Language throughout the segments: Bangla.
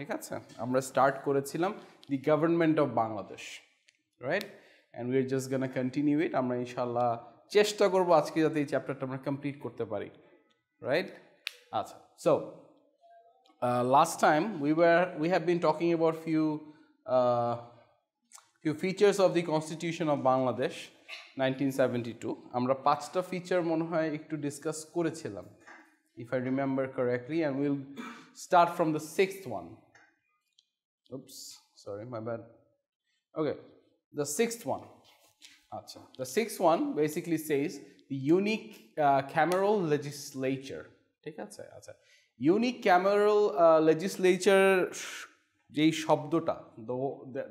ঠিক আছে আমরা স্টার্ট করেছিলাম the government of Bangladesh right and we're just gonna continue it আমরা ইনশাল্লাহ চেষ্টা করব আজকে যাতে এই চ্যাপ্টারটা আমরা কমপ্লিট করতে পারি রাইট আচ্ছা so last time we were we have been talking about few few features of the constitution of Bangladesh nineteen seventy two আমরা পাঁচটা ফিচার মনে হয় একটু ডিসকাস করেছিলাম if I remember correctly, and will start from the sixth one oops, sorry, my bad. Okay, the sixth one. Achha. The sixth one basically says the unique uh, legislature. ঠিক আছে আচ্ছা ইউনিক্যামেরাল লেজিসলেচার যেই শব্দটা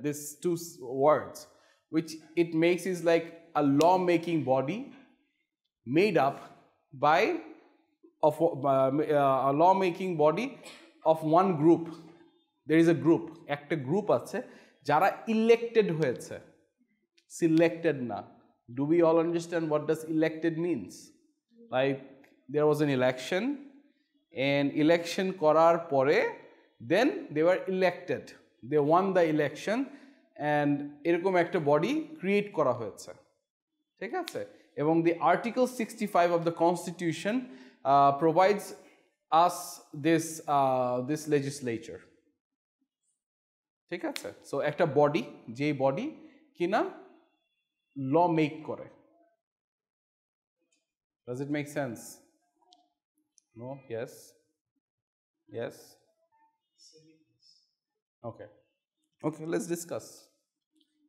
this two words which it makes is like a law-making body made up by of uh, uh, a law-making body of one group. There is a group একটা গ্রুপ আছে যারা ইলেক্টেড হয়েছে সিলেক্টেড না do we all understand what does elected means like there was an election and election করার পরে then they are elected they won the election and এরকম একটা বডি ক্রিয়েট করা হয়েছে ঠিক আছে এবং the article sixty five of the constitution provides us this this legislature ঠিক আছে সো একটা বডি যেই বডি কিনা ল মেক করে does it make sense no yes yes okay okay let's discuss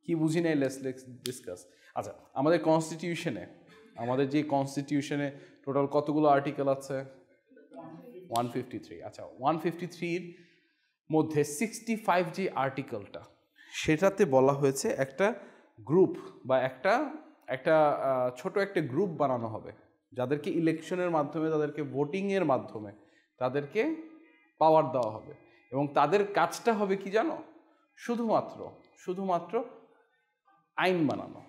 কি বুঝি নাই লেস লেস ডিসকাস আচ্ছা আমাদের কনস্টিটিউশনে আমাদের যে কনস্টিটিউশনে টোটাল কতগুলো আর্টিকেল আছে ওয়ান ফিফটি থ্রি আচ্ছা ওয়ান ফিফটি থ্রির মধ্যে সিক্সটি ফাইভ যে আর্টিকেলটা সেটাতে বলা হয়েছে একটা গ্রুপ বা একটা একটা ছোট একটা গ্রুপ বানানো হবে যাদেরকে ইলেকশনের মাধ্যমে তাদেরকে ভোটিংয়ের মাধ্যমে তাদেরকে পাওয়ার দেওয়া হবে এবং তাদের কাজটা হবে কি জানো শুধুমাত্র শুধুমাত্র আইন বানানো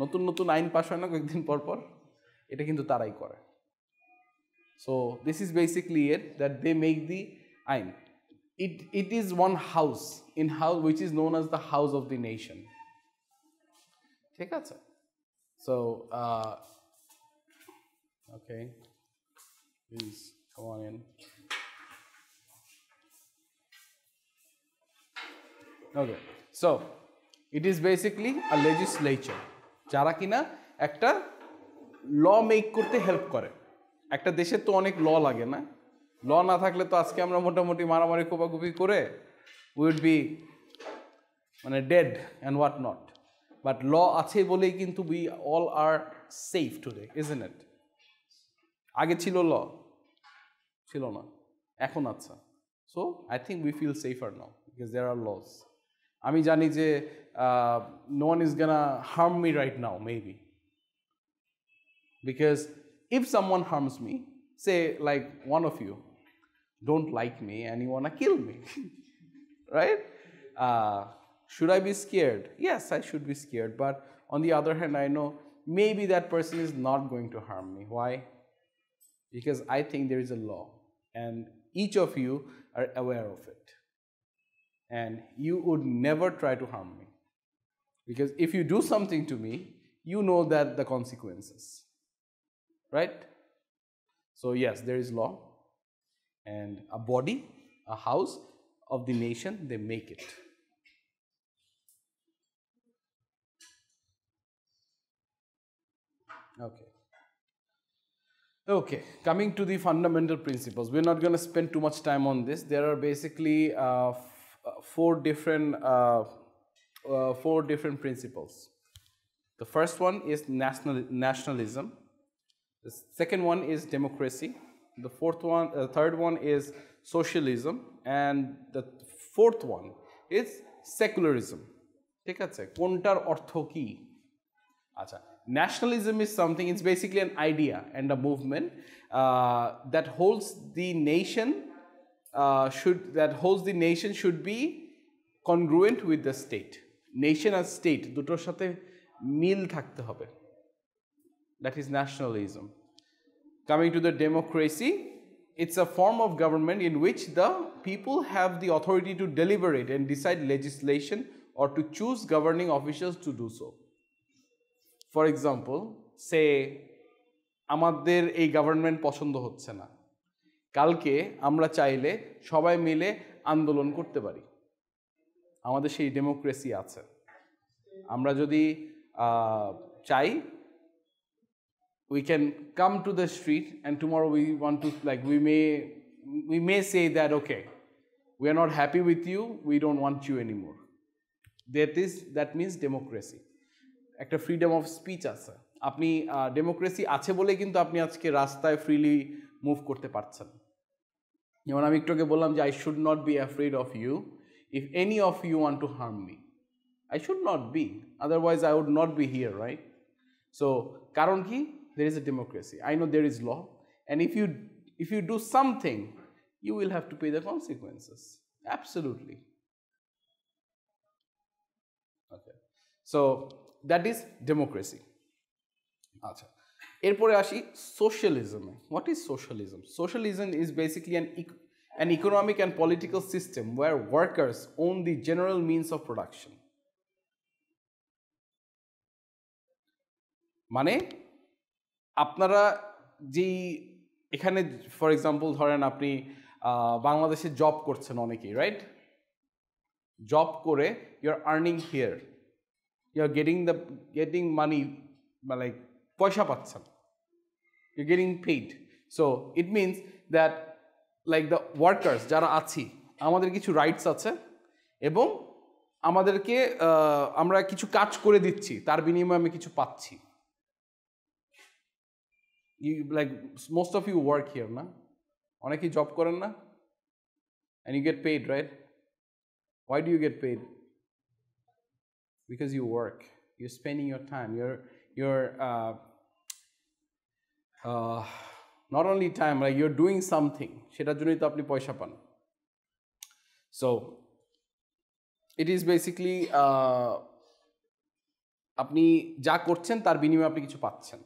নতুন নতুন আইন পাশ হয় না কয়েকদিন পর পর এটা কিন্তু তারাই করে so this is basically at that they make the ain it it is one house in house which is known as the house of the nation ঠিক আছে so okay please okay so it is basically a legislature যারা না একটা ল মেক করতে হেল্প করে একটা দেশের তো অনেক ল লাগে না ল না থাকলে তো আজকে আমরা মোটামুটি মারামারি কোপাকুপি করে উইড বি মানে dead and what not but law আছে বলেই কিন্তু we all are safe today in it আগে ছিল ল ছিল না এখন আচ্ছা so I think we feel safe are now because there are laws আমি জানি যে no one is gonna harm me right now maybe because if some one harms me say like one of you don't like me and you want to kill me, right? Uh, should I be scared? Yes, I should be scared. But on the other hand, I know maybe that person is not going to harm me. Why? Because I think there is a law and each of you are aware of it. And you would never try to harm me. Because if you do something to me, you know that the consequences. Right? So, yes, there is law and a body, a house of the nation, they make it. Okay. Okay, coming to the fundamental principles. We're not going to spend too much time on this. There are basically uh, uh, four different uh, uh, four different principles. The first one is national nationalism. The second one is democracy. The fourth one, uh, third one is socialism, and the fourth one is secularism. ঠিক আছে কোনটার অর্থ কি আচ্ছা nationalism is something it's basically an idea and a movement uh, that holds the nation uh, should that holds the nation should be congruent with the state nation R state দুটোর সাথে মিল থাকতে হবে that is nationalism Coming to the democracy, it's a form of government in which the people have the authority to deliberate and decide legislation or to choose governing officials to do so. For example, say আমাদের এই গভর্নমেন্ট পছন্দ হচ্ছে না কালকে আমরা চাইলে সবাই মিলে আন্দোলন করতে পারি আমাদের সেই ডেমোক্রেসি আছে আমরা যদি চাই we can come to the street and tomorrow we want to like we may we may say that okay we are not happy with you we don't want you anymore that is that means democracy একটা ফ্রিডম অফ স্পিচ আছে আপনি ডেমোক্রেসি আছে বলে কিন্তু আপনি আজকে রাস্তায় ফ্রিলি মুভ করতে পারছেন যেমন আমি একটুকে বললাম যে I should not be afraid of you if any of you want to harm me I should not be otherwise I would not be here right so কারণ কি there is a democracy. I know there is law. And if you, if you do something, you will have to pay the consequences. Absolutely. Okay. So that is democracy. Socialism. What is socialism? Socialism is basically socialism an economic and political system where workers own the general means of production. Money. আপনারা যেই এখানে ফর এক্সাম্পল ধরেন আপনি বাংলাদেশে জব করছেন অনেকেই রাইট জব করে you are earning here you are getting the getting money মানে পয়সা পাচ্ছেন you getting paid so it means that like the workers যারা আছি আমাদের কিছু রাইটস আছে এবং আমাদেরকে আমরা কিছু কাজ করে দিচ্ছি তার বিনিময়ে আমি কিছু পাচ্ছি you like most of you work here না অনেকেই জব করেন না and you get paid right why do you get paid because you work you spending your time you're you're not only time like you're doing something সেটার জন্যই তো আপনি পয়সা পান সো ইট ইজ বেসিকলি আপনি যা করছেন তার বিনিময়ে আপনি কিছু পাচ্ছেন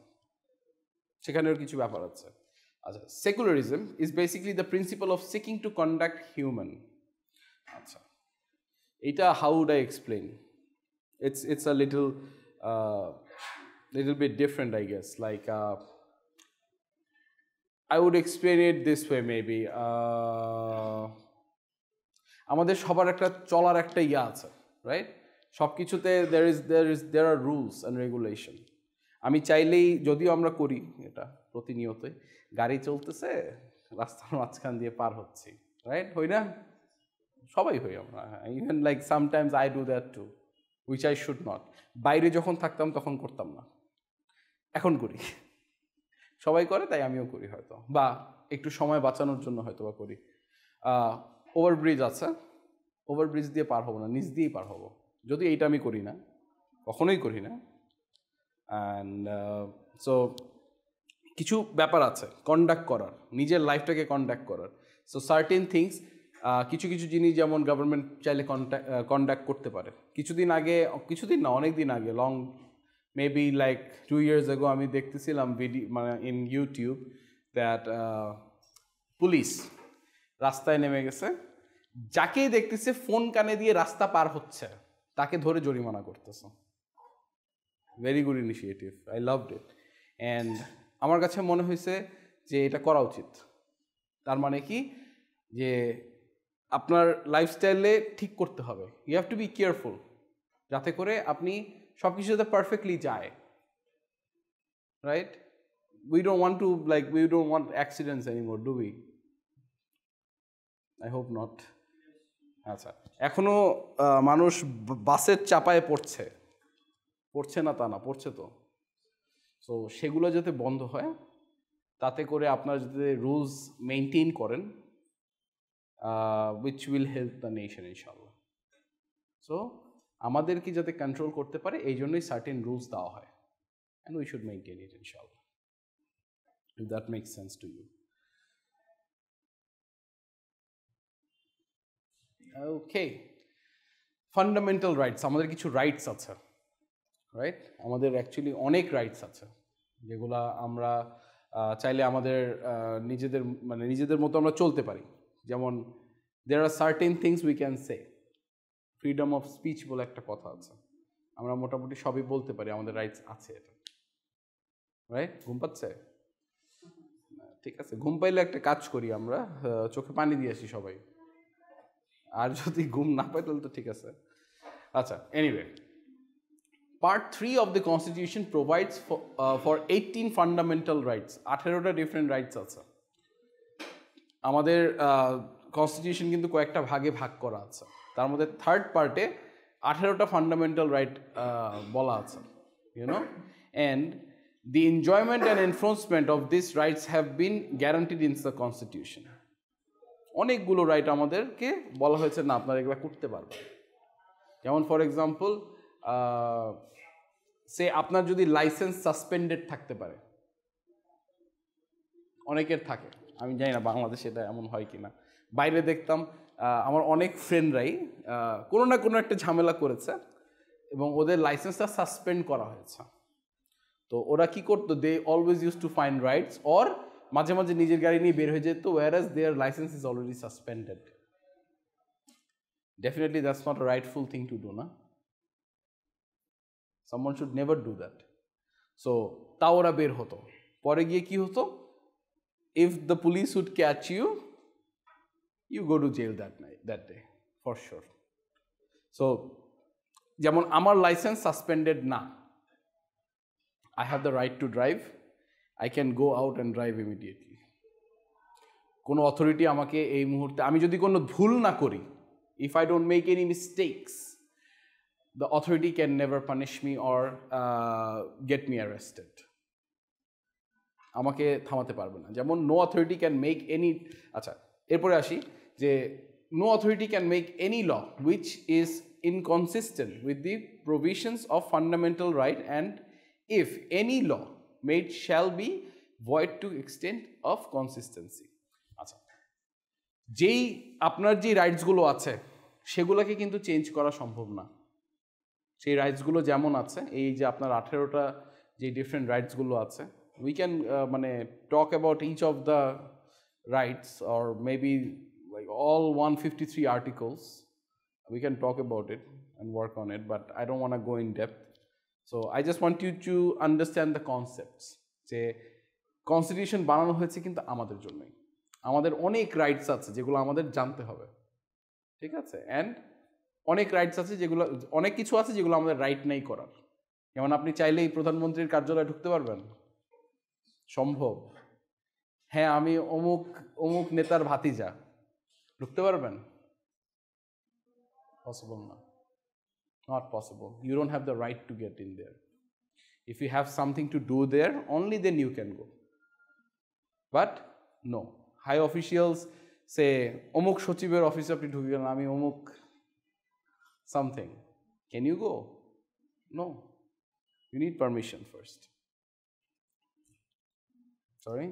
সেখানেও কিছু ব্যাপার আছে আচ্ছা secularism is basically the principle of seeking to conduct human আচ্ছা এটা how would I explain it's it's a little little bit different I guess like I would explain explain it this maybe uh, আমাদের সবার একটা চলার একটা ইয়া আছে রাইট সব কিছুতে there is there is there are rules and regulation আমি চাইলেই যদিও আমরা করি এটা প্রতিনিয়তই গাড়ি চলতেছে রাস্তার মাঝখান দিয়ে পার হচ্ছি রাইট হই না সবাই হই আমরা even like sometimes I do that too which I should not বাইরে যখন থাকতাম তখন করতাম না এখন করি সবাই করে তাই আমিও করি হয়তো বা একটু সময় বাঁচানোর জন্য হয়তো বা করি ওভারব্রিজ আছে ওভারব্রিজ দিয়ে পার হবো না নিচ দিয়েই পার হবো যদি এইটা আমি করি না কখনোই করি না অ্যান্ড সো uh, কিছু ব্যাপার আছে কন্ডাক্ট করার নিজের লাইফটাকে কন্ডাক্ট করার সো সার্টেন থিংস কিছু কিছু জিনিস যেমন গভর্নমেন্ট চাইলে কন্ডাক্ট করতে পারে কিছুদিন আগে কিছুদিন না অনেক দিন আগে long maybe like two years ago আমি দেখতেছিলাম ভিডিও মানে ইন ইউটিউব দ্যাট পুলিশ রাস্তায় নেমে গেছে যাকেই দেখতেছে ফোন কানে দিয়ে রাস্তা পার হচ্ছে তাকে ধরে জরিমানা করতেছে very good initiative I loved it and আমার কাছে মনে হয়েছে যে এটা করা উচিত তার মানে কি যে আপনার লাইফস্টাইলে ঠিক করতে হবে you have to be careful যাতে করে আপনি সব কিছু যাতে পারফেক্টলি যায় right we don't want to like we don't want accidents more do we I hope not আচ্ছা এখনও মানুষ বাসের চাপায় পড়ছে পড়ছে না তা না পড়ছে তো সো সেগুলো যাতে বন্ধ হয় তাতে করে আপনারা যাতে রুলস মেনটেন করেন which will help the nation ইনশাল্লাহ সো আমাদেরকে যাতে কন্ট্রোল করতে পারে এই জন্যই সার্টেন রুলস দেওয়া হয় and we should maintain it ইনশাল্লাহ if that make sense to you okay fundamental rights আমাদের কিছু রাইটস আছে রাইট আমাদের অ্যাকচুয়ালি অনেক রাইটস আছে যেগুলা আমরা চাইলে আমাদের নিজেদের মানে নিজেদের মতো আমরা চলতে পারি যেমন there are certain things we can say freedom of speech বলে একটা কথা আছে আমরা মোটামুটি সবই বলতে পারি আমাদের রাইটস আছে এটা রাইট ঘুম পাচ্ছে ঠিক আছে ঘুম পাইলে একটা কাজ করি আমরা চোখে পানি দিয়ে আসি সবাই আর যদি ঘুম না পাই তাহলে তো ঠিক আছে আচ্ছা anyway part three of the constitution provides for eighteen fundamental rights আঠেরোটা ডিফারেন্ট রাইটস আছে আমাদের কনস্টিটিউশন কিন্তু কয়েকটা ভাগে ভাগ করা আছে তার মধ্যে থার্ড পার্টে আঠেরোটা ফান্ডামেন্টাল রাইট বলা আছে you know and the enjoyment and enforcement of this rights have been guaranteed in the constitution অনেকগুলো রাইট আমাদেরকে বলা হয়েছে না আপনারা এগুলো করতে পারবেন যেমন ফর এক্সাম্পল সে আপনার যদি লাইসেন্স সাসপেন্ডেড থাকতে পারে অনেকের থাকে আমি জানি না বাংলাদেশে এটা এমন হয় কি না বাইরে দেখতাম আমার অনেক ফ্রেন্ডরাই কোনো না কোনো একটা ঝামেলা করেছে এবং ওদের লাইসেন্সটা সাসপেন্ড করা হয়েছে তো ওরা কি করতো they always use to find rights or মাঝে মাঝে নিজের গাড়ি নিয়ে বের হয়ে যেত whereas their licence is already suspended definitely that's not rightful thing to do না someone should never do that so তাও ওরা বের হতো পরে গিয়ে কি হতো if the police would catch you you go to jail that night that day for sure so যেমন আমার লাইসেন্স সাসপেন্ডেড না I have the right to drive I can go out and drive immediately কোনো অথরিটি আমাকে এই মুহূর্তে আমি যদি কোনো ভুল না করি if I don't make any mistakes the authority can never punish me or uh, get me arrested. আমাকে থামাতে পারবে না যেমন no authority can make any আচ্ছা এরপরে আসি যে no authority can make any law which is inconsistent with the provisions of fundamental right and if any law made shall be void to extent of consistency আচ্ছা যেই আপনার যে রাইটসগুলো আছে সেগুলোকে কিন্তু চেঞ্জ করা সম্ভব না সেই রাইটসগুলো যেমন আছে এই যে আপনার আঠেরোটা যে ডিফারেন্ট রাইটসগুলো আছে উই ক্যান মানে talk about each of the rights or maybe all one fifty three articles we can talk about it and work on it but I want want go in depth so I just want you to understand the concepts যে কনস্টিটিউশন বানানো হয়েছে কিন্তু আমাদের জন্যই আমাদের অনেক রাইটস আছে যেগুলো আমাদের জানতে হবে ঠিক আছে অ্যান্ড অনেক রাইটস আছে যেগুলো অনেক কিছু আছে যেগুলো আমাদের রাইট নাই করার যেমন আপনি চাইলেই প্রধানমন্ত্রীর কার্যালয়ে ঢুকতে পারবেন সম্ভব হ্যাঁ আমি অমুক অমুক নেতার ভাতিজা ঢুকতে পারবেন পসিবল না not possible you don't have the right to get in there if you have something to do there only then you can go but no high officials say অমুক সচিবের অফিসে আপনি ঢুকে গেলেন আমি অমুক something. Can you go? No. You need permission first. Sorry?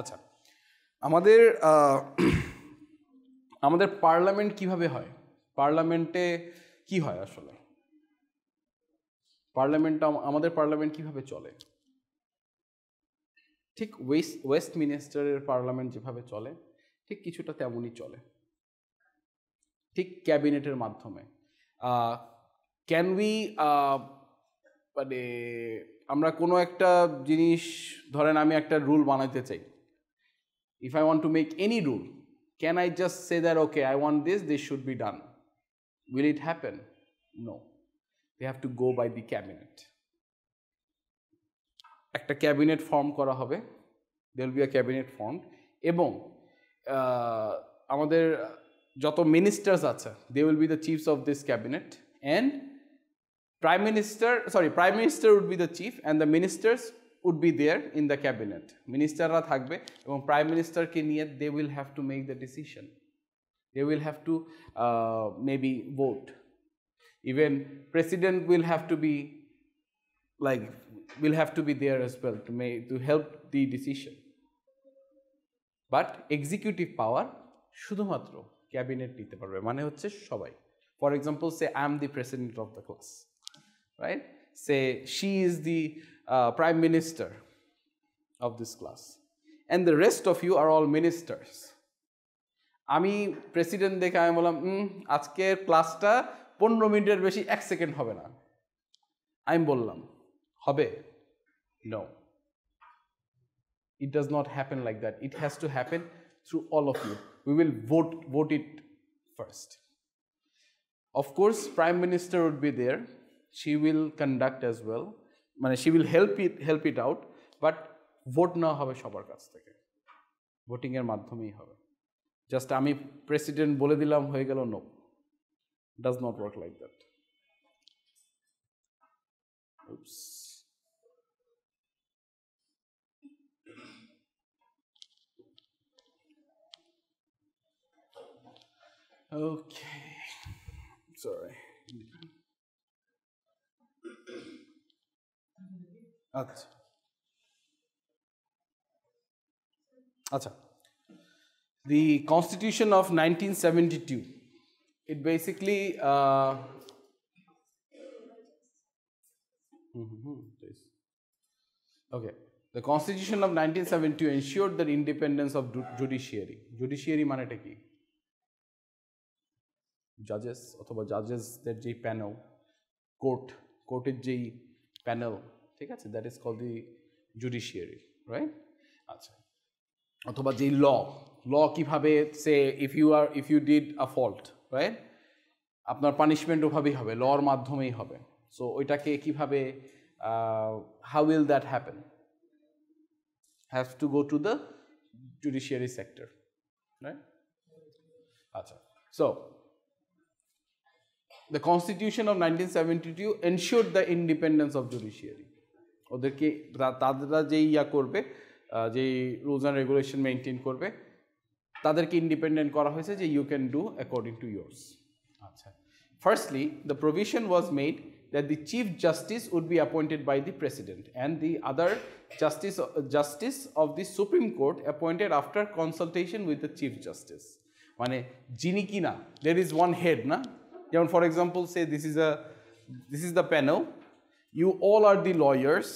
আচ্ছা আমাদের আমাদের পার্লামেন্ট কিভাবে হয় পার্লামেন্টে কি হয় আসলে পার্লামেন্টটা আমাদের পার্লামেন্ট কিভাবে চলে ঠিক ওয়েস্ট ওয়েস্ট মিনিস্টারের পার্লামেন্ট যেভাবে চলে ঠিক কিছুটা তেমনই চলে ঠিক ক্যাবিনেটের মাধ্যমে ক্যান উই মানে আমরা কোনো একটা জিনিস ধরেন আমি একটা রুল বানাতে চাই if I want to make any rule can I just say there okay I want this this should be done will it happen no they have to go by the cabinet একটা ক্যাবিনেট ফর্ম করা হবে there'll be a cabinet form এবং আমাদের যত মিনিস্টার্স আছে they will be the chiefs of this cabinet and prime minister sorry prime minister would be the chief and the ministers would be there in the cabinet মিনিস্টাররা থাকবে এবং প্রাইম মিনিস্টারকে নিয়ে they will have to make the decision they will have to maybe vote Even president will have to be like will have to be there as well to make to help the decision. But executive power শুধুমাত্র ক্যাবিনেট নিতে পারবে মানে হচ্ছে সবাই for example say I am the president of the class right say she is the prime minister of this class and the rest of you are all ministers আমি প্রেসিডেন্ট দেখে আমি বললাম আজকের ক্লাসটা পনেরো মিনিটের বেশি এক সেকেন্ড হবে না আমি বললাম হবে no it does not happen like that it has to happen through all of you we will vote vote it first of course prime minister would be there she will conduct as well মানে she will help it help it out but vote না হবে সবার কাছ থেকে ভোটিংয়ের মাধ্যমেই হবে জাস্ট আমি প্রেসিডেন্ট বলে দিলাম হয়ে গেল no does not work like that. Oops. Okay. Sorry. আচ্ছা the constitution of 1972 it basically uh, okay the constitution of 1972 ensured the independence of judiciary judiciary মানেটা কি জাজেস অথবা জাজেস জাজেসদের যেই প্যানেল কোর্ট কোর্টের যেই প্যানেল ঠিক আছে that is call the judiciary right আচ্ছা অথবা যেই ল ল কিভাবে say if you are if you did a fault right আপনার পানিশমেন্ট ওভাবেই হবে লর মাধ্যমেই হবে সো ওইটাকে কীভাবে how will that happen have to go to the judiciary sector right আচ্ছা so the constitution seventy to ensure the independence of judiciary ওদেরকে তারা যেই ইয়া করবে যেই রুলস অ্যান্ড রেগুলেশন মেনটেন করবে তাদেরকে ইন্ডিপেন্ডেন্ট করা হয়েছে যে you can do according to to আচ্ছা firstly the provision was made that the chief justice would be appointed by the president and the other justice justice of the supreme court appointed after consultation with the chief justice মানে যিনি কিনা দের ইজ ওয়ান হেড না যেমন for example say this is a this is the panel you all are the lawyers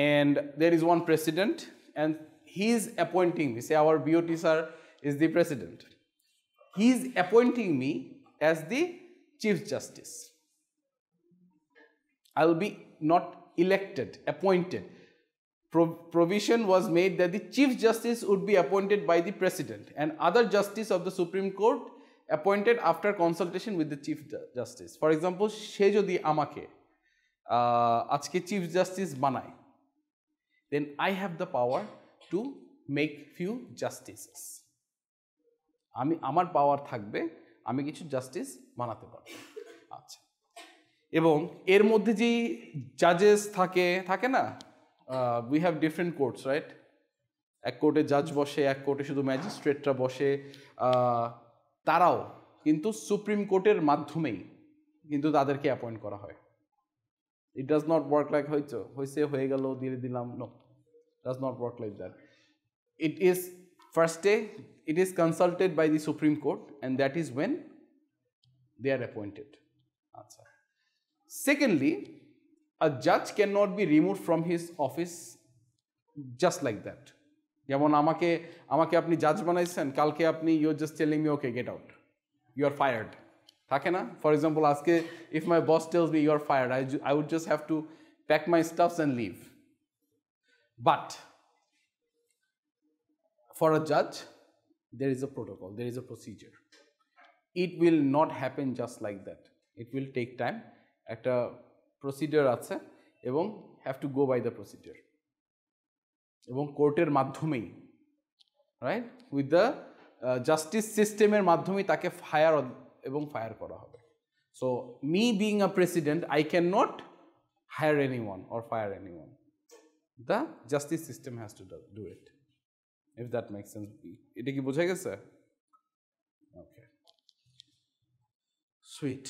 and there is one president and he is appointing me, say our BOT sir is the president, he is appointing me as the Chief Justice. I will be not elected, appointed. Pro provision was made that the Chief Justice would be appointed by the President and other Justice of the Supreme Court appointed after consultation with the Chief Justice. For example, shejodi amake, আমাকে আজকে chief justice বানায় then I have the power. To make few justices আমি আমার পাওয়ার থাকবে আমি কিছু জাস্টিস বানাতে পারব আচ্ছা এবং এর মধ্যে যেই জাজেস থাকে থাকে না we have different courts right এক কোর্টে জাজ বসে এক কোর্টে শুধু ম্যাজিস্ট্রেটরা বসে তারাও কিন্তু সুপ্রিম কোর্টের মাধ্যমেই কিন্তু তাদেরকে অ্যাপয়েন্ট করা হয় it does not work like হয়েছে হয়েছে হয়ে গেল দিয়ে দিলাম no does not work like that it is first day it is consulted by the Supreme Court and that is when they are appointed. Answer. Secondly, a judge cannot be removed from his office just like that. যেমন আমাকে আমাকে আপনি জাজ বানাইছেন কালকে আপনি you're just telling me okay get out you are fired থাকে না ফর এক্সাম্পল আজকে if my boss tells me you are fired I I would just have to pack my stuffs and leave but for a judge, there is a protocol, there is a procedure. It will not happen just like that. It will take time. একটা প্রসিডিওর আছে এবং have to go by the procedure এবং কোর্টের মাধ্যমেই রাইট উইথ দ্য জাস্টিস সিস্টেমের মাধ্যমেই তাকে ফায়ার এবং ফায়ার করা হবে so me being a president I can not hire anyone or fire anyone the justice system has to do it if that make sense এটা কি বোঝা গেছে ওকে সুইট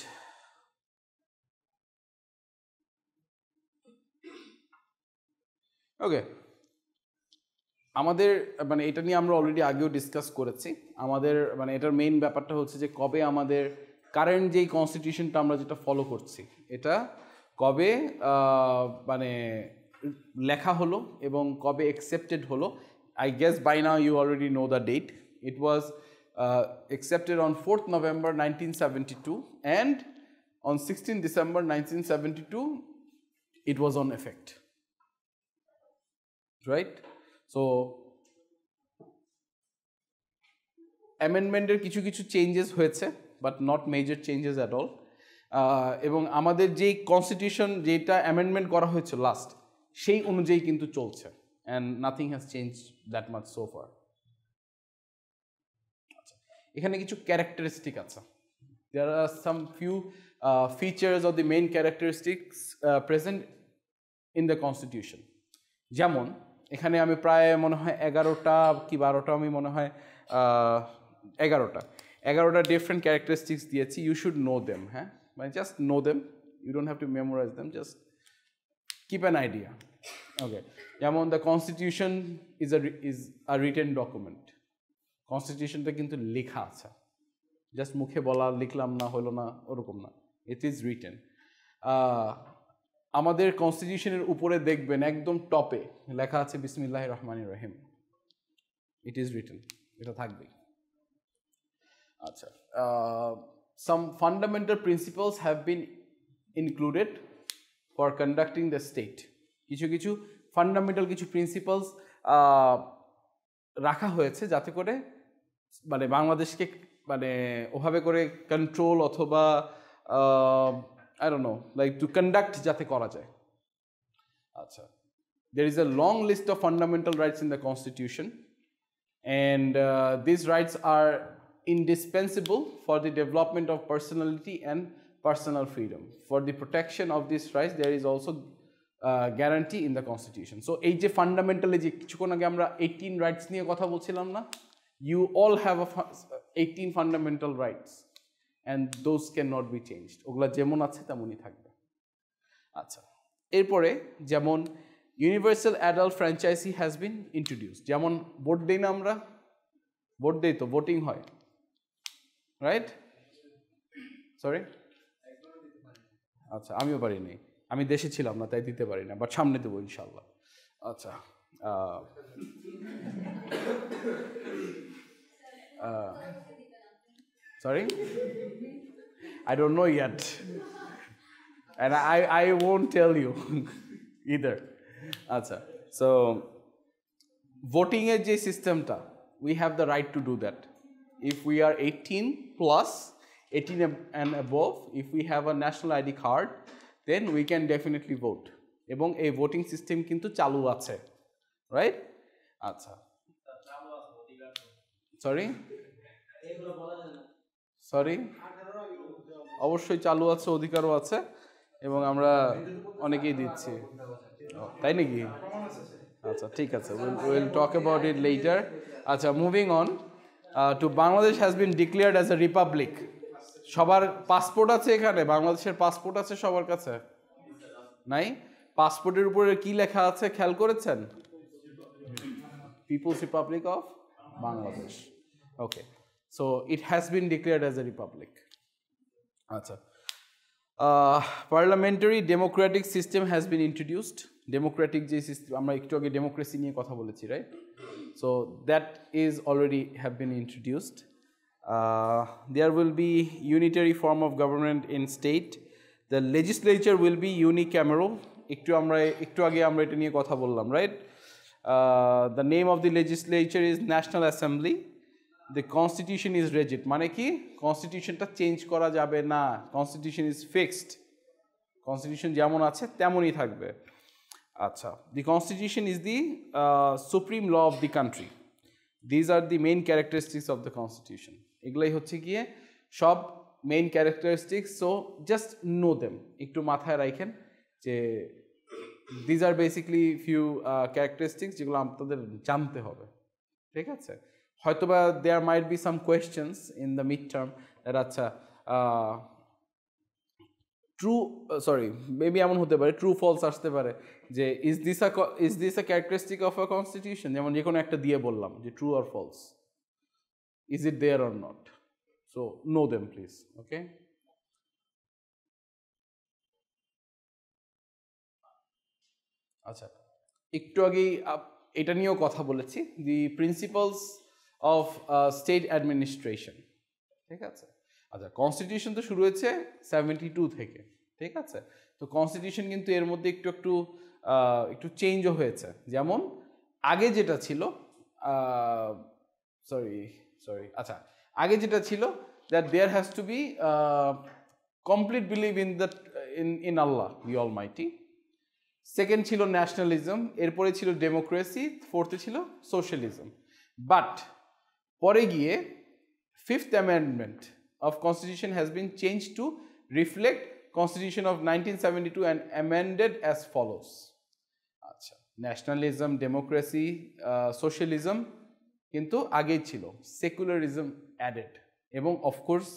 ওকে আমাদের মানে এটা নিয়ে আমরা অলরেডি আগেও ডিসকাস করেছি আমাদের মানে এটার মেইন ব্যাপারটা হচ্ছে যে কবে আমাদের কারেন্ট যেই কনস্টিটিউশনটা আমরা যেটা ফলো করছি এটা কবে মানে লেখা হলো এবং কবে অ্যাকসেপ্টেড হলো I guess by now you already know the date. It was uh, accepted on 4th November 1972 and on 16 December 1972 it was on effect right so amendment kichu kichu changes হয়েছে but not major changes at all. এবং আমাদের যেই কনস্টিটিউশন যেটা অ্যামেন্ডমেন্ট করা হয়েছে লাস্ট সেই অনুযায়ী কিন্তু চলছে and nothing has changed that much so far এখানে there are some few uh, features of the main characteristics uh, present in the constitution Jamon, এখানে আমি প্রায় মনে হয় এগারোটা কি বারোটা আমি মনে হয় এগারোটা এগারোটা ডিফারেন্ট ক্যারেক্টারিস্টিক্স দিয়েছি ইউ শুড নো দেম হ্যাঁ মানে just know them you don't have to memorise them just keep an idea okay যেমন the constitution is a is a written document কনস্টিটিউশনটা কিন্তু লেখা আছে জাস্ট মুখে বলা লিখলাম না হলো না ওরকম না ইট ইজ রিটেন আমাদের কনস্টিটিউশনের উপরে দেখবেন একদম টপে লেখা আছে বিসমিল্লাহ রহমান রহিম ইট ইজ রিটেন এটা থাকবেই আচ্ছা some fundamental principles have been included for conducting the state কিছু কিছু ফান্ডামেন্টাল কিছু প্রিন্সিপালস রাখা হয়েছে যাতে করে মানে বাংলাদেশকে মানে ওভাবে করে কন্ট্রোল অথবা I know like to conduct যাতে করা যায় আচ্ছা there is a long list of fundamental rights in the constitution and this rights are indispensable for the development of personality and personal freedom. For the protection of these rights, there is also guarantee in the constitution so এই যে ফান্ডামেন্টালি যে কিছুক্ষণ আগে আমরা এইটিন রাইটস নিয়ে কথা বলছিলাম না you all have a eighteen fundamental rights and those can not be changed ওগুলা যেমন আছে তেমনই থাকবে আচ্ছা এরপরে যেমন universal adult franchise has been introduce যেমন ভোট দিই না আমরা ভোট দিই তো ভোটিং হয় রাইট সরি আচ্ছা আমিও পারিনি আমি দেশে ছিলাম না তাই দিতে পারি না বাট সামনে দেবো ইনশাল্লাহ আচ্ছা sorry I don't know yet and I I won't tell you either আচ্ছা সো ভোটিংয়ের যে সিস্টেমটা we have the right to do that if we are eighteen plus 18 and above, if we have a national ID card, then we can definitely vote. এবং এই ভোটিং সিস্টেম কিন্তু চালু আছে রাইট আচ্ছা সরি সরি অবশ্যই চালু আছে অধিকারও আছে এবং আমরা অনেকেই দিচ্ছি তাই নাকি আচ্ছা ঠিক আছে will talk about it later আচ্ছা moving on to Bangladesh has been declared as a republic সবার পাসপোর্ট আছে এখানে বাংলাদেশের পাসপোর্ট আছে সবার কাছে নাই পাসপোর্টের উপরে কি লেখা আছে খেয়াল করেছেন people's republic of Bangladesh okay so it has been declared as a republic আচ্ছা parliamentary democratic system has been introduced democratic যে সিস্টেম আমরা একটু আগে ডেমোক্রেসি নিয়ে কথা বলেছি right so that is already have been introduced Uh, there will be unitary form of government in state. The legislature will be unicameral. একটু আমরা একটু আগে আমরা এটা নিয়ে কথা বললাম right the name of the legislature is national assembly the constitution is rigid মানে কি কনস্টিটিউশনটা চেঞ্জ করা যাবে না কনস্টিটিউশন ইজ ফিক্সড কনস্টিটিউশন যেমন আছে তেমনই থাকবে আচ্ছা the constitution is the supreme law of the country these are the main characteristics of the constitution এগুলাই হচ্ছে গিয়ে সব main characteristics so just know them একটু মাথায় রাখেন যে these are basically few characteristics যেগুলো আপনাদের জানতে হবে ঠিক আছে হয়তোবা there might be some questions in the mid term আচ্ছা ট্রু সরি মেবি এমন হতে পারে ট্রু ফলস আসতে পারে যে is this a is this a characteristic of a constitution যেমন যে কোনো একটা দিয়ে বললাম যে ট্রু আর false is it there or not. So, know them please. Okay. আচ্ছা একটু আগেই এটা নিয়েও কথা বলেছি the principles of state administration ঠিক আছে আচ্ছা কনস্টিটিউশন তো শুরু হয়েছে সেভেন্টি টু থেকে ঠিক আছে তো কনস্টিটিউশন কিন্তু এর মধ্যে একটু একটু একটু চেঞ্জও হয়েছে যেমন আগে যেটা ছিল সরি সরি আচ্ছা আগে যেটা ছিল that there has to be complete believe in the in in Allah ই অল মাইটি সেকেন্ড ছিল ন্যাশনালিজম এরপরে ছিল ডেমোক্রেসি ফোর্থে ছিল সোশ্যালিজম বাট পরে গিয়ে fifth amendment of constitution has been change to reflect constitution of nineteen seventy two and amended as follows আচ্ছা ন্যাশনালিজম ডেমোক্রেসি সোশ্যালিজম কিন্তু আগেই ছিল সেকুলারিজম অ্যাডেড এবং of course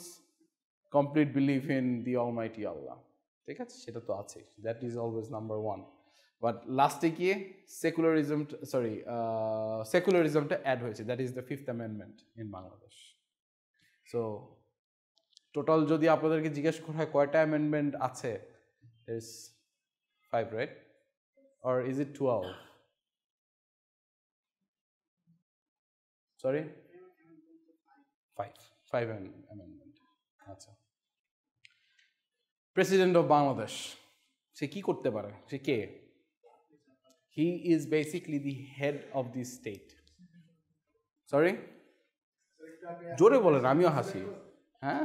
complete believe in the almighty Allah ঠিক আছে সেটা তো আছে that is always number one but লাস্টে গিয়ে সেকুলারিজম সরি সেকুলারিজমটা অ্যাড হয়েছে that is the fifth amendment in Bangladesh so total যদি আপনাদেরকে জিজ্ঞেস করা হয় কয়টা অ্যামেন্ডমেন্ট আছে five right or is it twelve sorry five five amendment আচ্ছা প্রেসিডেন্ট অফ বাংলাদেশ সে কি করতে পারে সে কে he is basically the head of the state sorry জোরে বলেন আমিও হাসি হ্যাঁ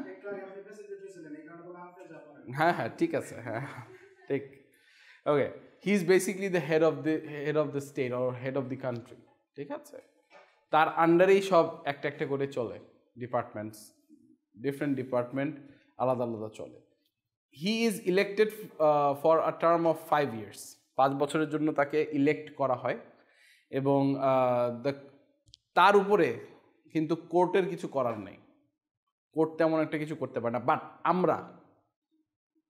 হ্যাঁ হ্যাঁ ঠিক আছে হ্যাঁ ঠিক okay he is basically the head of the head of the state or head of the country ঠিক আছে তার আন্ডারেই সব একটা একটা করে চলে ডিপার্টমেন্টস ডিফারেন্ট ডিপার্টমেন্ট আলাদা আলাদা চলে he is elected for a term of five years পাঁচ বছরের জন্য তাকে ইলেক্ট করা হয় এবং uh, তার উপরে কিন্তু কোর্টের কিছু করার নেই কোর্ট তেমন একটা কিছু করতে পারে না বাট আমরা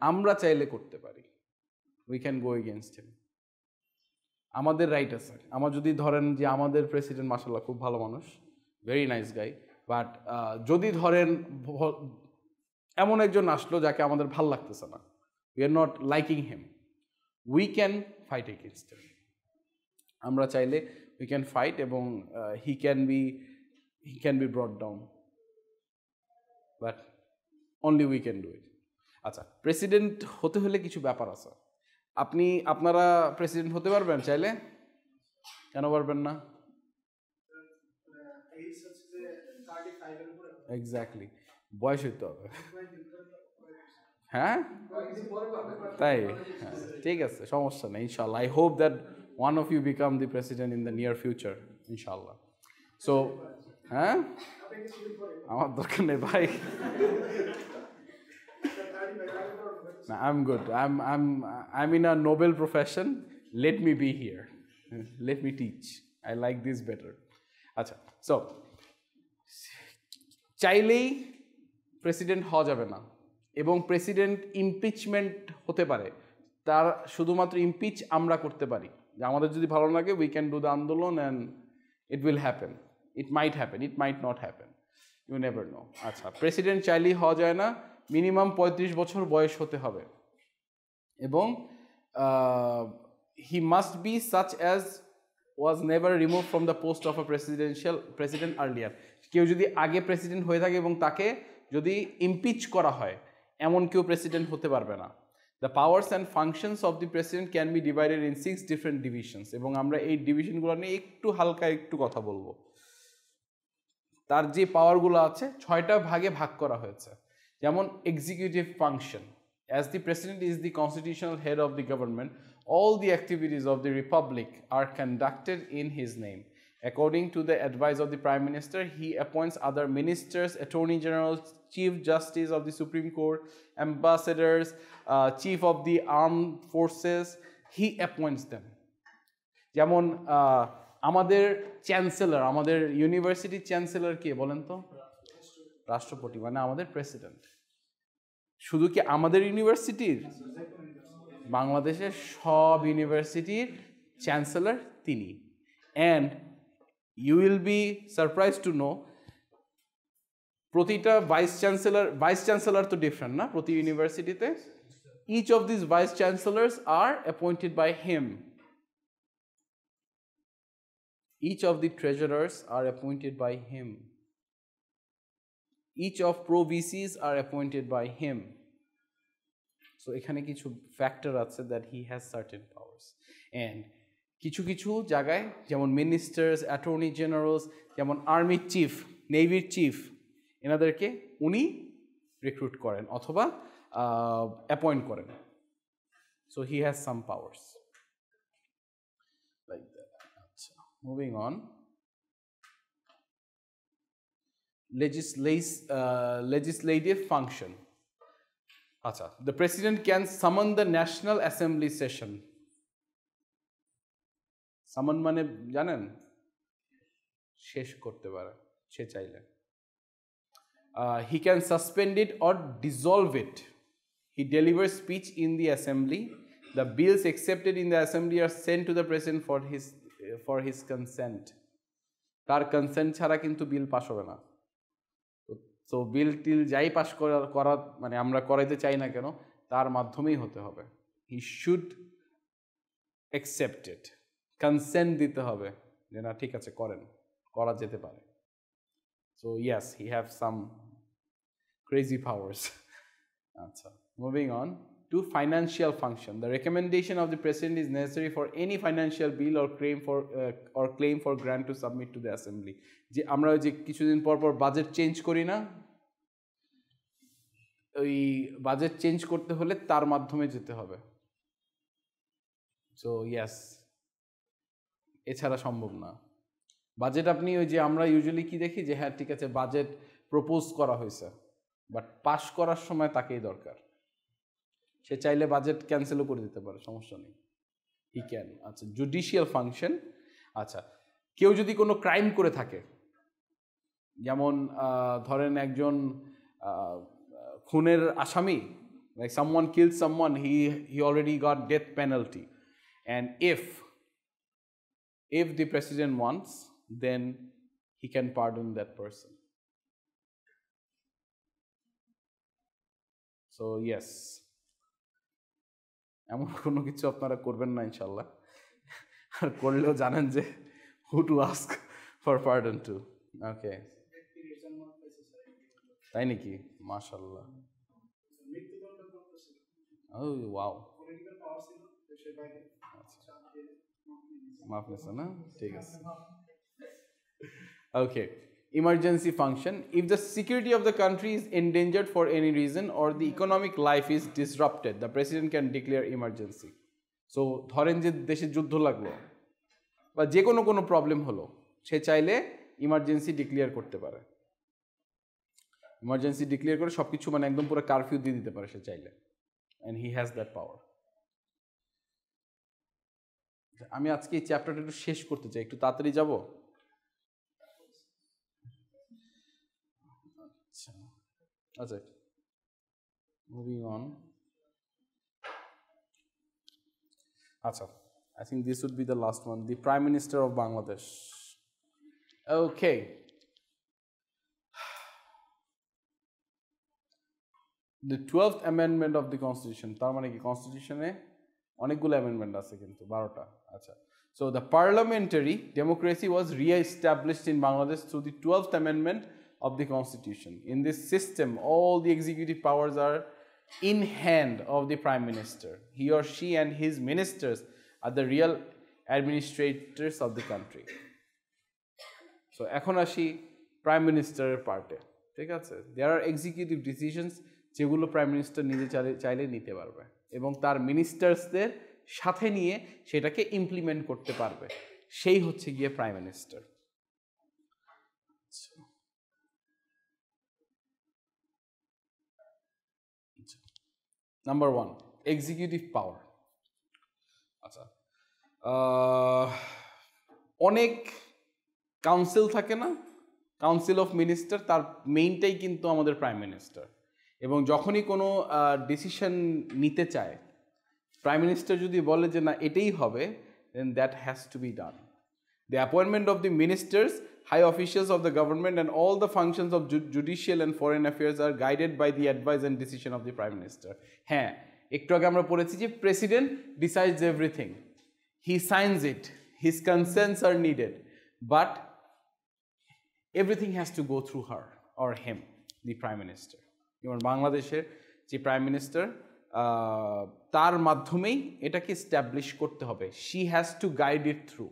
আমরা চাইলে করতে পারি we can go against him আমাদের রাইট আছে আমার যদি ধরেন যে আমাদের প্রেসিডেন্ট মাসাল্লাহ খুব ভালো মানুষ ভেরি নাইস গাই বাট যদি ধরেন এমন একজন আসলো যাকে আমাদের ভাল লাগতেছে না we are not liking him we can fight against আমরা চাইলে উই ক্যান ফাইট এবং he can be he can be brought down but only we can do it আচ্ছা প্রেসিডেন্ট হতে হলে কিছু ব্যাপার আছে আপনি আপনারা প্রেসিডেন্ট হতে পারবেন চাইলে কেন পারবেন না এক্স্যাক্টলি বয়স হইতে হবে হ্যাঁ তাই হ্যাঁ, ঠিক আছে সমস্যা নেই ইনশাল্লাহ I hope that one of you become the president in the near future ইনশাল্লাহ সো হ্যাঁ আমার দরকার নেই ভাই No, I'm good. I'm, I'm, I'm in a noble profession. Let me be here. Let me teach. I like this better. আচ্ছা সো চাইলেই প্রেসিডেন্ট হওয়া যাবে না এবং প্রেসিডেন্ট ইমপিচমেন্ট হতে পারে তার শুধুমাত্র ইমপিচ আমরা করতে পারি যে আমাদের যদি ভালো লাগে উই ক্যান ডু দ্য আন্দোলন and it will happen it might happen it might not happen you never know আচ্ছা প্রেসিডেন্ট চাইলেই হওয়া যায় না মিনিমাম ৩৫ বছর বয়স হতে হবে এবং he must be such as was never remove from the post of a presidential president earlier কেউ যদি আগে প্রেসিডেন্ট হয়ে থাকে এবং তাকে যদি ইমপিচ করা হয় এমন কেউ প্রেসিডেন্ট হতে পারবে না the powers and functions of the president can be divided in six different divisions এবং আমরা এই ডিভিশনগুলো নিয়ে একটু হালকা একটু কথা বলবো তার যে পাওয়ারগুলো আছে ছয়টা ভাগে ভাগ করা হয়েছে যেমন executive function As the President is the constitutional head of the government, all the activities of the Republic are conducted in his name. According to the advice of the Prime Minister, he appoints other ministers, Attorney Generals, Chief Justice of the Supreme Court, ambassadors, uh, Chief of the Armed Forces. He appoints them. যেমন uh, আমাদের chancellor, আমাদের university chancellor, কে বলেন তো রাষ্ট্রপতি মানে আমাদের প্রেসিডেন্ট শুধু কি আমাদের ইউনিভার্সিটির বাংলাদেশের সব ইউনিভার্সিটির চ্যান্সেলার তিনি and you will be surprise to know প্রতিটা ভাইস চ্যান্সেলর ভাইস চ্যান্সেলার তো ডিফারেন্ট না প্রতি ইউনিভার্সিটিতে each of this vice chancellors are appointed by him each of the treasurers are appointed by him each of pro VCs are appointed by him. So এখানে কিছু ফ্যাক্টর আছে that he has certain powers and কিছু কিছু জায়গায় যেমন মিনিস্টার্স অ্যাটর্নি জেনারেলস যেমন আর্মির চিফ নেভির চিফ এনাদেরকে উনি রিক্রুট করেন অথবা অ্যাপয়েন্ট করেন so he has some powers like that আচ্ছা moving on legisl uh, legislative function. Acha. আচ্ছা। the president can summon the National Assembly session. সামন মানে জানেন শেষ করতে পারে সে চাইলে he can suspend it or dissolve it he deliver speech in the assembly the bills accepted in the assembly are send to the president for his for his consent তার কনসেন্ট ছাড়া কিন্তু বিল পাস হবে না তো বিল টিল যাই পাস করার করা মানে আমরা করাইতে চাই না কেন তার মাধ্যমেই হতে হবে হি শুড অ্যাকসেপ্টেড কনসেন্ট দিতে হবে যে না ঠিক আছে করেন করা যেতে পারে so yes he have some crazy powers আচ্ছা moving on to financial function. The recommendation of the president is necessary for any financial bill or claim for uh, or claim for grant to submit to the assembly. যে আমরা যে কিছুদিন পর পর বাজেট চেঞ্জ করি না ওই বাজেট চেঞ্জ করতে হলে তার মাধ্যমে যেতে হবে সো ইয়াস এছাড়া সম্ভব না বাজেট আপনি ওই যে আমরা ইউজুয়ালি কি দেখি যে হ্যাঁ ঠিক আছে বাজেট প্রপোজ করা হয়েছে বাট পাশ করার সময় তাকেই দরকার সে চাইলে বাজেট ক্যান্সেলও করে দিতে পারে সমস্যা নেই হি ক্যান আচ্ছা জুডিশিয়াল ফাংশন আচ্ছা কেউ যদি কোনো ক্রাইম করে থাকে যেমন ধরেন একজন খুনের আসামি like someone kill someone he he already got death penalty and if if the president wants then he can pardon that person So, yes, এমন কোনো কিছু আপনারা করবেন না ইনশাল্লাহ আর করলেও জানেন যে who to ask for pardon to okay তাই নাকি মাশাল্লাহ ও মাফ না ঠিক আছে okay emergency function if the security of the country is endangered for any reason or the economic life is disrupted the president can declare emergency সো ধরেন যে দেশে যুদ্ধ লাগলো বা যে কোনো কোনো প্রবলেম হলো সে চাইলে ইমার্জেন্সি ডিক্লেয়ার করতে পারে ইমার্জেন্সি ডিক্লেয়ার করে সব কিছু মানে একদম পুরো কারফিউ দিয়ে দিতে পারে সে চাইলে and he has that power আমি আজকে এই চ্যাপ্টারটা একটু শেষ করতে চাই একটু তাড়াতাড়ি যাবো That's it. Moving on. Acha, I think this would be the last one. The Prime Minister of Bangladesh. Okay. The 12th amendment of the constitution তার মানে কি কনস্টিটিউশনে অনেকগুলো অ্যামেন্ডমেন্ট আছে কিন্তু বারোটা আচ্ছা so the parliamentary democracy was reestablished in Bangladesh through the twelfth amendment of the constitution. In this system, all the executive powers are in hand of the prime minister. He or she and his ministers are the real administrators of the country. So এখন prime minister party. There are executive decisions আর এক্সিকিউটিভ ডিসিশনস যেগুলো প্রাইম মিনিস্টার নিজে চাইলে নিতে পারবে এবং তার মিনিস্টার্সদের সাথে নিয়ে সেটাকে ইমপ্লিমেন্ট করতে পারবে সেই হচ্ছে গিয়ে prime minister number one executive power আচ্ছা অনেক কাউন্সিল থাকে না কাউন্সিল অফ মিনিস্টার তার মেইনটাই কিন্তু আমাদের প্রাইম মিনিস্টার এবং যখনই কোনো ডিসিশন নিতে চায় প্রাইম মিনিস্টার যদি বলে যে না এটাই হবে then that has to be done the appointment of the ministers high officials of the government and all the functions of judicial and foreign affairs are guided by the advice and decision of the prime minister ha ekto age amra porechi je president decides everything he signs it his consents are needed but everything has to go through her or him the prime minister your bangladesher je prime minister tar madhyomei eta establish korte hobe she has to guide it through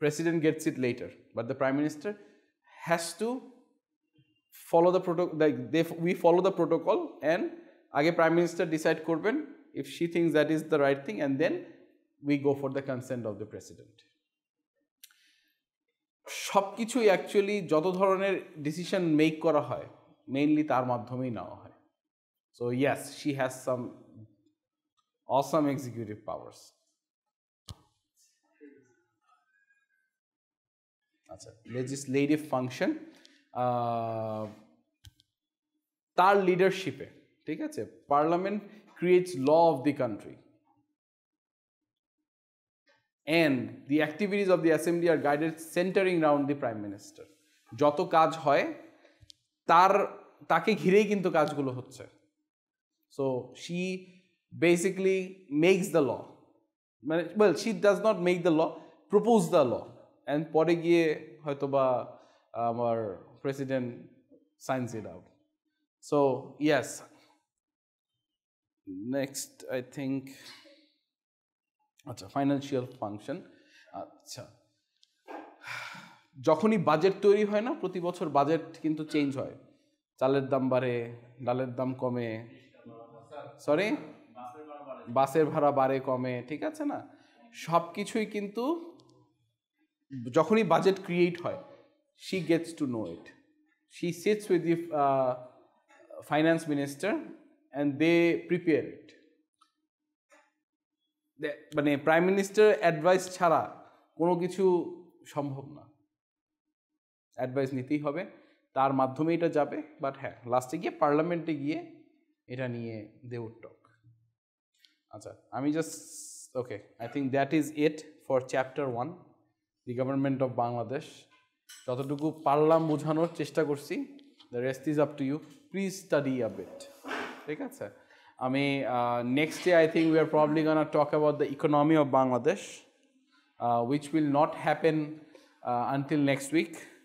President gets it later, but the Prime Minister has to follow the protocol, like they, we follow the protocol and again prime minister decide করবেন if she thinks that is the right thing and then we go for the consent of the president সব কিছুই অ্যাকচুয়ালি যত ধরনের ডিসিশন মেক করা হয় মেইনলি তার মাধ্যমেই নেওয়া হয় so yes she has some awesome executive powers আচ্ছা লেজিসলেটিভ ফাংশন তার লিডারশিপে ঠিক আছে parliament creates law of the country and the activities of the assembly are guided centering round the prime minister যত কাজ হয় তার তাকে ঘিরেই কিন্তু কাজগুলো হচ্ছে so she basically makes the law মানে well she does not make the law propose the law and পরে গিয়ে হয়তো বা আমার president signs it out so yes next I think আচ্ছা ফাইন্যান্সিয়াল ফাংশন আচ্ছা যখনই বাজেট তৈরি হয় না প্রতি বছর বাজেট কিন্তু চেঞ্জ হয় চালের দাম বাড়ে ডালের দাম কমে সরি বাসের ভাড়া বাড়ে কমে ঠিক আছে না সব কিছুই কিন্তু যখনই বাজেট ক্রিয়েট হয় she gets to know it she sits with the finance minister and they prepare it মানে প্রাইম মিনিস্টার অ্যাডভাইস ছাড়া কোনো কিছু সম্ভব না অ্যাডভাইস নিতেই হবে তার মাধ্যমে এটা যাবে বাট হ্যাঁ লাস্টে গিয়ে পার্লামেন্টে গিয়ে এটা নিয়ে দে উড টক আচ্ছা আমি just okay I think that is it for chapter one the government of Bangladesh যতটুকু পারলাম বোঝানোর চেষ্টা করছি the rest is up to you please study a bit ঠিক আছে আমি next day I think we are probably gonna talk about the economy of Bangladesh which will not happen until next week